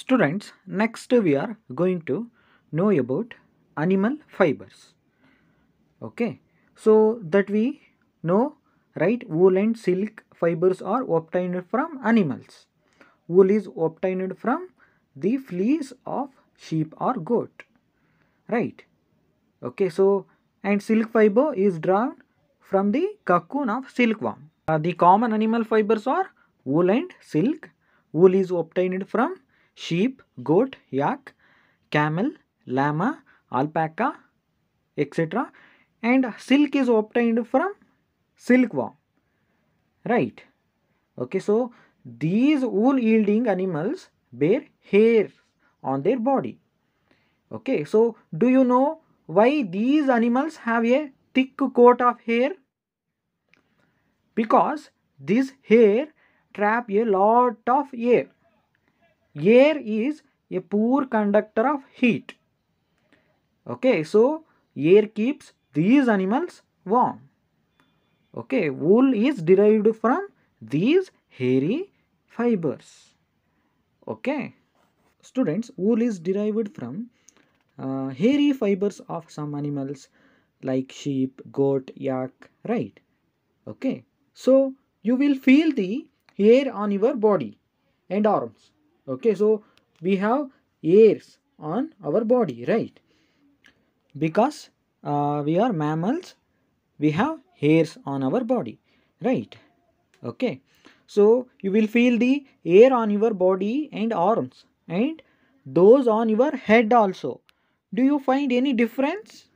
Students, next we are going to know about animal fibers. Okay, so that we know, right, wool and silk fibers are obtained from animals. Wool is obtained from the fleece of sheep or goat, right. Okay, so and silk fiber is drawn from the cocoon of silkworm. Uh, the common animal fibers are wool and silk. Wool is obtained from sheep, goat, yak, camel, llama, alpaca, etc. And silk is obtained from silkworm. Right. Okay, so these wool yielding animals bear hair on their body. Okay, so do you know why these animals have a thick coat of hair? Because this hair trap a lot of air air is a poor conductor of heat okay so air keeps these animals warm okay wool is derived from these hairy fibers okay students wool is derived from uh, hairy fibers of some animals like sheep goat yak right okay so you will feel the hair on your body and arms okay so we have hairs on our body right because uh, we are mammals we have hairs on our body right okay so you will feel the hair on your body and arms and those on your head also do you find any difference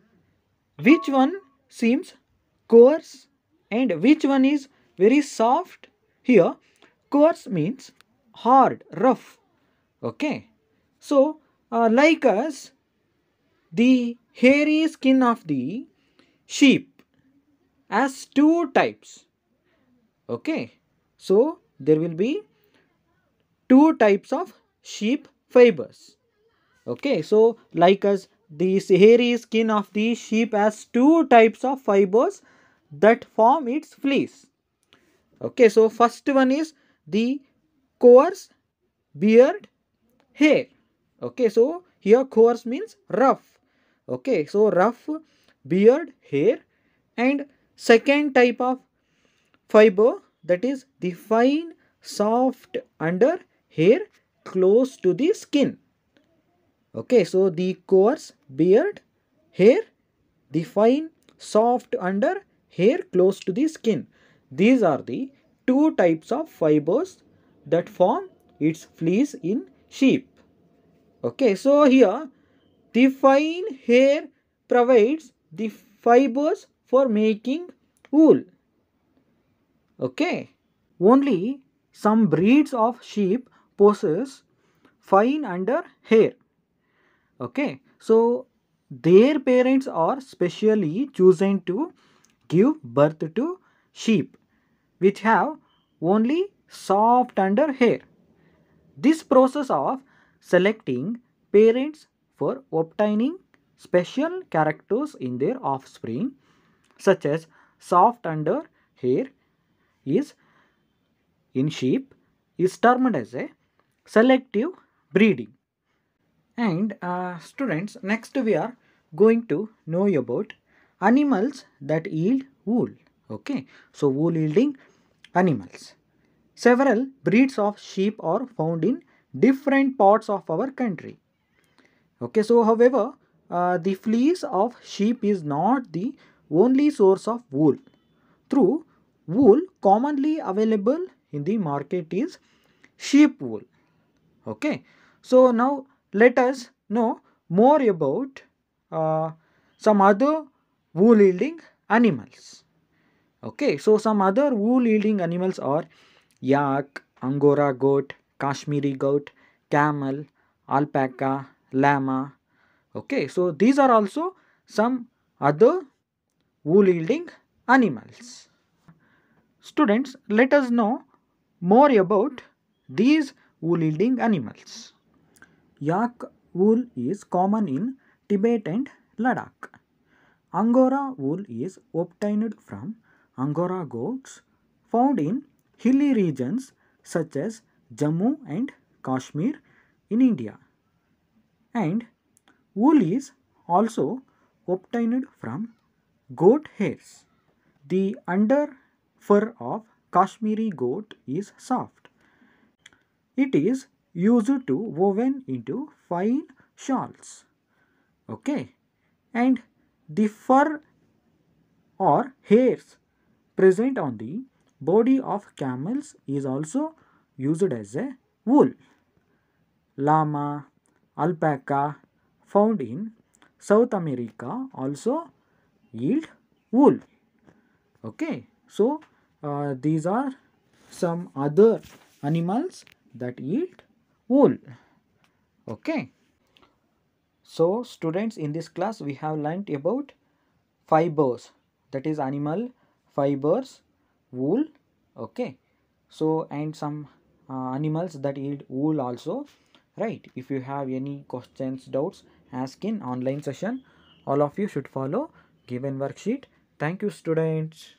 which one seems coarse and which one is very soft here coarse means hard, rough. Okay. So, uh, like us, the hairy skin of the sheep has two types. Okay. So, there will be two types of sheep fibers. Okay. So, like us, the hairy skin of the sheep has two types of fibers that form its fleece. Okay. So, first one is the coarse beard hair okay so here coarse means rough okay so rough beard hair and second type of fiber that is the fine soft under hair close to the skin okay so the coarse beard hair the fine soft under hair close to the skin these are the two types of fibers that form its fleece in sheep. Okay, so here the fine hair provides the fibers for making wool. Okay, only some breeds of sheep possess fine under hair. Okay, so their parents are specially chosen to give birth to sheep which have only soft under hair. This process of selecting parents for obtaining special characters in their offspring such as soft under hair is in sheep is termed as a selective breeding. And uh, students next we are going to know about animals that yield wool. Okay. So wool yielding animals. Several breeds of sheep are found in different parts of our country. Okay, so however, uh, the fleece of sheep is not the only source of wool. Through wool commonly available in the market is sheep wool. Okay, so now let us know more about uh, some other wool yielding animals. Okay, so some other wool yielding animals are yak, angora goat, Kashmiri goat, camel, alpaca, llama. Okay, so these are also some other wool yielding animals. Students, let us know more about these wool yielding animals. Yak wool is common in Tibet and Ladakh. Angora wool is obtained from Angora goats found in hilly regions such as Jammu and Kashmir in India. And wool is also obtained from goat hairs. The under fur of Kashmiri goat is soft. It is used to woven into fine shawls. Okay. And the fur or hairs present on the body of camels is also used as a wool. Llama, alpaca found in South America also yield wool. Okay, so uh, these are some other animals that yield wool. Okay. So students in this class we have learnt about fibers that is animal fibers wool okay so and some uh, animals that eat wool also right if you have any questions doubts ask in online session all of you should follow given worksheet thank you students